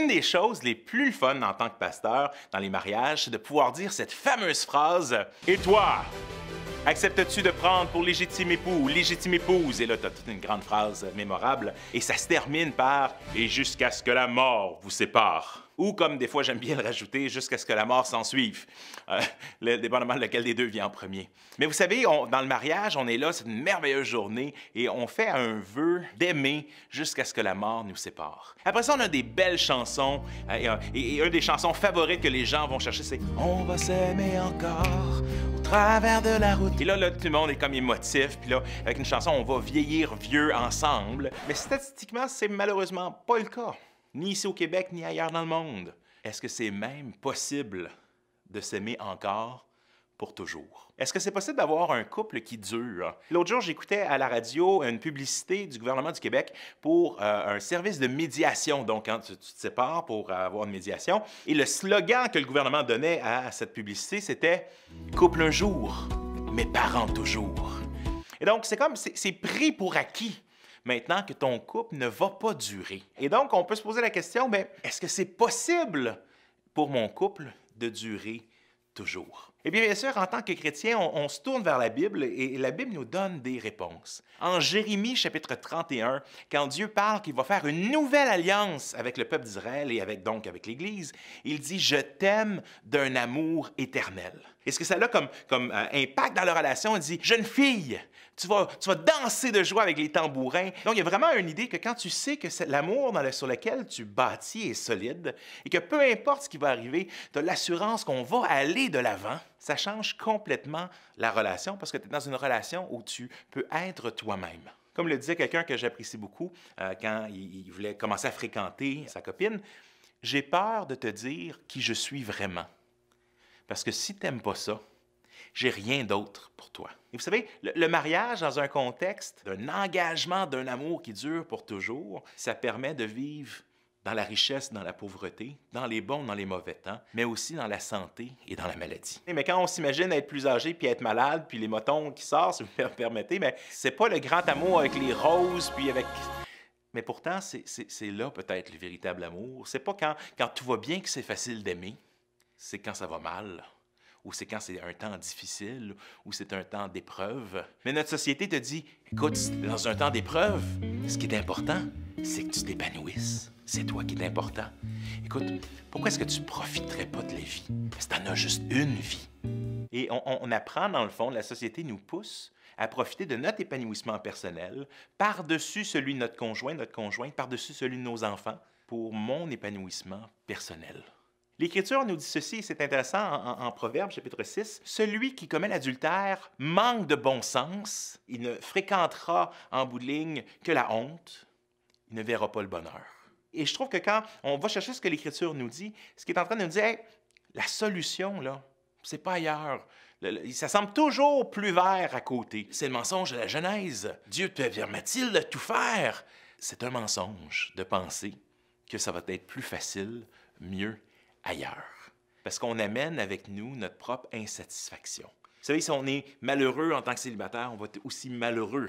Une des choses les plus funnes en tant que pasteur dans les mariages, c'est de pouvoir dire cette fameuse phrase Et toi, Acceptes-tu de prendre pour légitime époux ou légitime épouse? Et là, t'as toute une grande phrase mémorable. Et ça se termine par Et jusqu'à ce que la mort vous sépare. Ou comme des fois j'aime bien le rajouter, jusqu'à ce que la mort s'en suive. Euh, le, dépendamment de lequel des deux vient en premier. Mais vous savez, dans le mariage, on est là, c'est une merveilleuse journée et on fait un vœu d'aimer jusqu'à ce que la mort nous sépare. Après ça, on a des belles chansons euh, euh, et, et une des chansons favorites que les gens vont chercher, c'est On va s'aimer encore travers de la route. Puis là, là, tout le monde est comme émotif. Puis là, avec une chanson, on va vieillir vieux ensemble. Mais statistiquement, c'est malheureusement pas le cas. Ni ici au Québec, ni ailleurs dans le monde. Est-ce que c'est même possible de s'aimer encore pour toujours. Est-ce que c'est possible d'avoir un couple qui dure? L'autre jour, j'écoutais à la radio une publicité du gouvernement du Québec pour euh, un service de médiation. Donc, quand hein, tu, te sépares pour euh, avoir une médiation. Et le slogan que le gouvernement donnait à, cette publicité, c'était Couple un jour, mes parents toujours. Et donc, c'est comme, c'est pris pour acquis maintenant que ton couple ne va pas durer. Et donc, on peut se poser la question, mais est-ce que c'est possible pour mon couple de durer toujours? Eh bien, bien sûr, en tant que chrétien, on, se tourne vers la Bible et la Bible nous donne des réponses. En Jérémie chapitre 31, quand Dieu parle qu'il va faire une nouvelle alliance avec le peuple d'Israël et avec donc avec l'Église, il dit Je t'aime d'un amour éternel. est ce que ça a comme, comme euh, impact dans leur relation, il dit Jeune fille, tu vas, tu vas danser de joie avec les tambourins. Donc, il y a vraiment une idée que quand tu sais que l'amour sur lequel tu bâtis est solide et que peu importe ce qui va arriver, tu as l'assurance qu'on va aller de l'avant ça change complètement la relation parce que tu es dans une relation où tu peux être toi-même. Comme le disait quelqu'un que j'apprécie beaucoup euh, quand il, voulait commencer à fréquenter sa copine, j'ai peur de te dire qui je suis vraiment. Parce que si t'aimes pas ça, j'ai rien d'autre pour toi. Et vous savez, le mariage dans un contexte d'un engagement, d'un amour qui dure pour toujours, ça permet de vivre dans la richesse, dans la pauvreté, dans les bons, dans les mauvais temps, mais aussi dans la santé et dans la maladie. Mais quand on s'imagine être plus âgé puis être malade, puis les motons qui sortent, si vous me permettez, mais c'est pas le grand amour avec les roses puis avec mais pourtant, c'est là peut-être le véritable amour. C'est pas quand, quand tout va bien que c'est facile d'aimer, c'est quand ça va mal ou c'est quand c'est un temps difficile, ou c'est un temps d'épreuve. Mais notre société te dit, écoute, dans un temps d'épreuve, ce qui est important, c'est que tu t'épanouisses. C'est toi qui est important. Écoute, pourquoi est-ce que tu profiterais pas de la vie? Parce que t'en as juste une vie. Et on, on, apprend, dans le fond, la société nous pousse à profiter de notre épanouissement personnel par-dessus celui de notre conjoint, notre conjointe, par-dessus celui de nos enfants, pour mon épanouissement personnel. L'Écriture nous dit ceci, c'est intéressant en, Proverbes, Proverbe chapitre 6, Celui qui commet l'adultère manque de bon sens, il ne fréquentera en bout de ligne que la honte, il ne verra pas le bonheur. Et je trouve que quand on va chercher ce que l'Écriture nous dit, ce qui est en train de nous dire, la solution, là, c'est pas ailleurs. ça semble toujours plus vert à côté. C'est le mensonge de la Genèse. Dieu permet-il tout faire? C'est un mensonge de penser que ça va être plus facile, mieux ailleurs. Parce qu'on amène avec nous notre propre insatisfaction. Vous savez, si on est malheureux en tant que célibataire, on va être aussi malheureux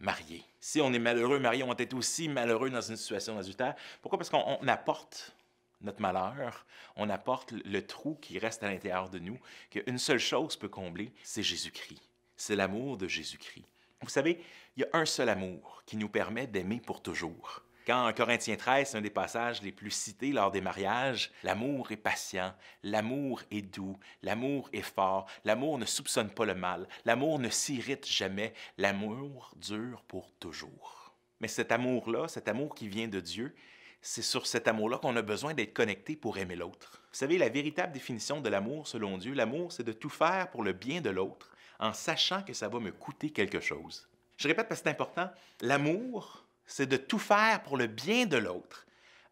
marié. Si on est malheureux marié, on va être aussi malheureux dans une situation résultat. Pourquoi? Parce qu'on apporte notre malheur, on apporte le trou qui reste à l'intérieur de nous, qu'une seule chose peut combler, c'est Jésus-Christ. C'est l'amour de Jésus-Christ. Vous savez, il y a un seul amour qui nous permet d'aimer pour toujours. Quand en Corinthiens 13, c'est un des passages les plus cités lors des mariages, l'amour est patient, l'amour est doux, l'amour est fort, l'amour ne soupçonne pas le mal, l'amour ne s'irrite jamais, l'amour dure pour toujours. Mais cet amour-là, cet amour qui vient de Dieu, c'est sur cet amour-là qu'on a besoin d'être connecté pour aimer l'autre. Vous savez, la véritable définition de l'amour selon Dieu, l'amour, c'est de tout faire pour le bien de l'autre en sachant que ça va me coûter quelque chose. Je répète parce que c'est important, l'amour, c'est de tout faire pour le bien de l'autre,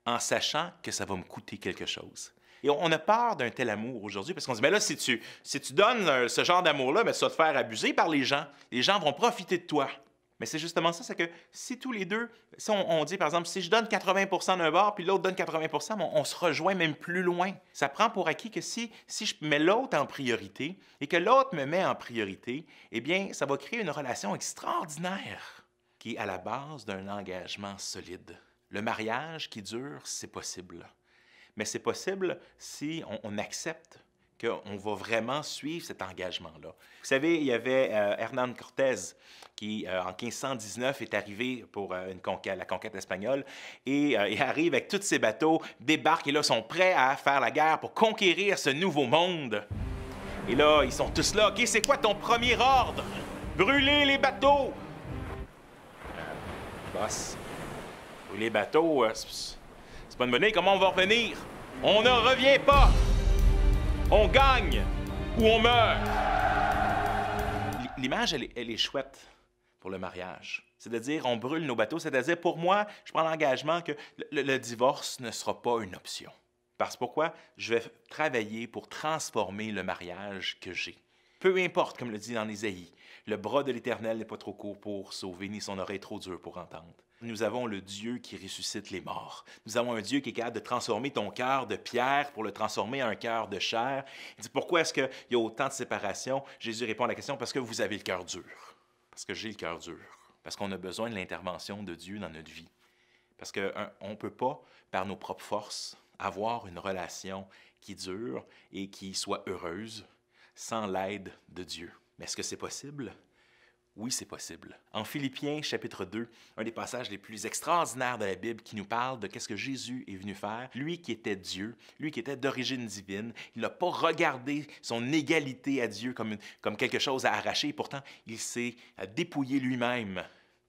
en sachant que ça va me coûter quelque chose. Et on a peur d'un tel amour aujourd'hui parce qu'on se dit, mais là, si tu, donnes euh, ce genre d'amour-là, mais ça va te faire abuser par les gens. Les gens vont profiter de toi. Mais c'est justement ça, c'est que si tous les deux, si on, dit par exemple, si je donne 80 d'un bord, puis l'autre donne 80 on, se rejoint même plus loin. Ça prend pour acquis que si je mets l'autre en priorité et que l'autre me met en priorité, eh bien, ça va créer une relation extraordinaire qui est à la base d'un engagement solide. Le mariage qui dure, c'est possible. Mais c'est possible si on, accepte qu'on va vraiment suivre cet engagement-là. Vous savez, il y avait euh, Hernán Cortés qui, euh, en 1519, est arrivé pour euh, la conquête espagnole et il arrive avec tous ses bateaux, débarque et là, sont prêts à faire la guerre pour conquérir ce nouveau monde. Et là, ils sont tous là. OK, c'est quoi ton premier ordre? Brûler les bateaux! Ou les bateaux, euh, c'est pas une bonne idée. Comment on va revenir? On ne revient pas! On gagne ou on meurt! L'image, elle, est chouette pour le mariage. C'est-à-dire, on brûle nos bateaux. C'est-à-dire, pour moi, je prends l'engagement que le, le divorce ne sera pas une option. Parce pourquoi? Je vais travailler pour transformer le mariage que j'ai. Peu importe, comme le dit dans Isaïe, le bras de l'Éternel n'est pas trop court pour sauver, ni son oreille trop dure pour entendre. Nous avons le Dieu qui ressuscite les morts. Nous avons un Dieu qui est capable de transformer ton cœur de pierre pour le transformer en un cœur de chair. Il dit pourquoi est-ce qu'il y a autant de séparation Jésus répond à la question parce que vous avez le cœur dur. Parce que j'ai le cœur dur. Parce qu'on a besoin de l'intervention de Dieu dans notre vie. Parce qu'on ne peut pas, par nos propres forces, avoir une relation qui dure et qui soit heureuse sans l'aide de Dieu. Mais est-ce que c'est possible? Oui, c'est possible. En Philippiens chapitre 2, un des passages les plus extraordinaires de la Bible qui nous parle de qu'est-ce que Jésus est venu faire, lui qui était Dieu, lui qui était d'origine divine, il n'a pas regardé son égalité à Dieu comme, comme quelque chose à arracher, pourtant il s'est euh, dépouillé lui-même.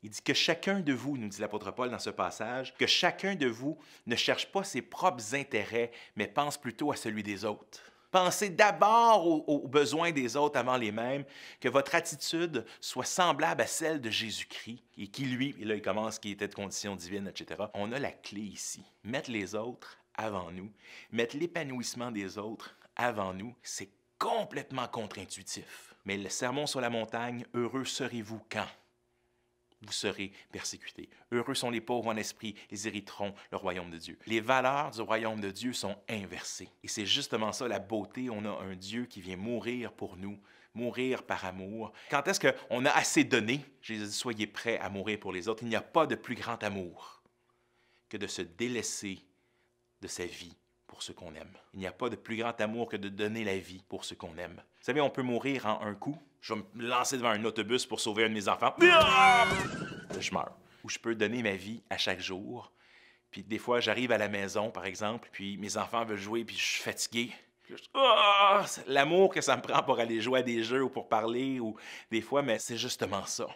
Il dit que chacun de vous, nous dit l'apôtre Paul dans ce passage, que chacun de vous ne cherche pas ses propres intérêts, mais pense plutôt à celui des autres. Pensez d'abord aux, besoins des autres avant les mêmes, que votre attitude soit semblable à celle de Jésus-Christ, et qui lui, et là il commence, qui était de condition divine, etc. On a la clé ici. Mettre les autres avant nous, mettre l'épanouissement des autres avant nous, c'est complètement contre-intuitif. Mais le sermon sur la montagne, heureux serez-vous quand vous serez persécutés. Heureux sont les pauvres en esprit, ils hériteront le royaume de Dieu. Les valeurs du royaume de Dieu sont inversées. Et c'est justement ça la beauté. On a un Dieu qui vient mourir pour nous, mourir par amour. Quand est-ce qu'on a assez donné? Jésus dit, soyez prêts à mourir pour les autres. Il n'y a pas de plus grand amour que de se délaisser de sa vie pour ceux qu'on aime. Il n'y a pas de plus grand amour que de donner la vie pour ceux qu'on aime savez, on peut mourir en un coup. Je vais me lancer devant un autobus pour sauver un de mes enfants. Ah! Je meurs. Ou je peux donner ma vie à chaque jour. Puis des fois, j'arrive à la maison, par exemple, puis mes enfants veulent jouer, puis je suis fatigué. Ah! L'amour que ça me prend pour aller jouer à des jeux ou pour parler, ou des fois, mais c'est justement ça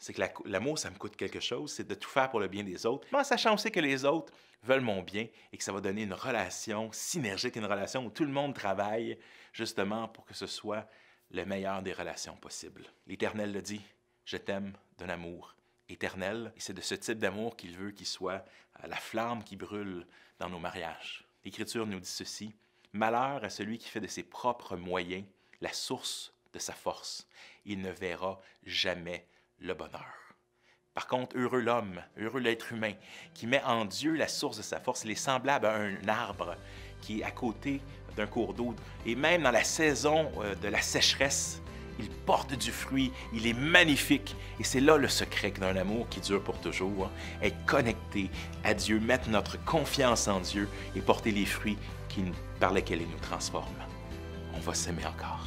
c'est que l'amour, ça me coûte quelque chose, c'est de tout faire pour le bien des autres, mais en sachant aussi que les autres veulent mon bien et que ça va donner une relation synergique, une relation où tout le monde travaille justement pour que ce soit le meilleur des relations possibles. L'Éternel le dit, je t'aime d'un amour éternel, et c'est de ce type d'amour qu'il veut qu'il soit la flamme qui brûle dans nos mariages. L'Écriture nous dit ceci, Malheur à celui qui fait de ses propres moyens la source de sa force. Il ne verra jamais le bonheur. Par contre, heureux l'homme, heureux l'être humain, qui met en Dieu la source de sa force, il est semblable à un arbre qui est à côté d'un cours d'eau. Et même dans la saison euh, de la sécheresse, il porte du fruit, il est magnifique. Et c'est là le secret d'un amour qui dure pour toujours, hein. être connecté à Dieu, mettre notre confiance en Dieu et porter les fruits qui, par lesquels il nous transforme. On va s'aimer encore.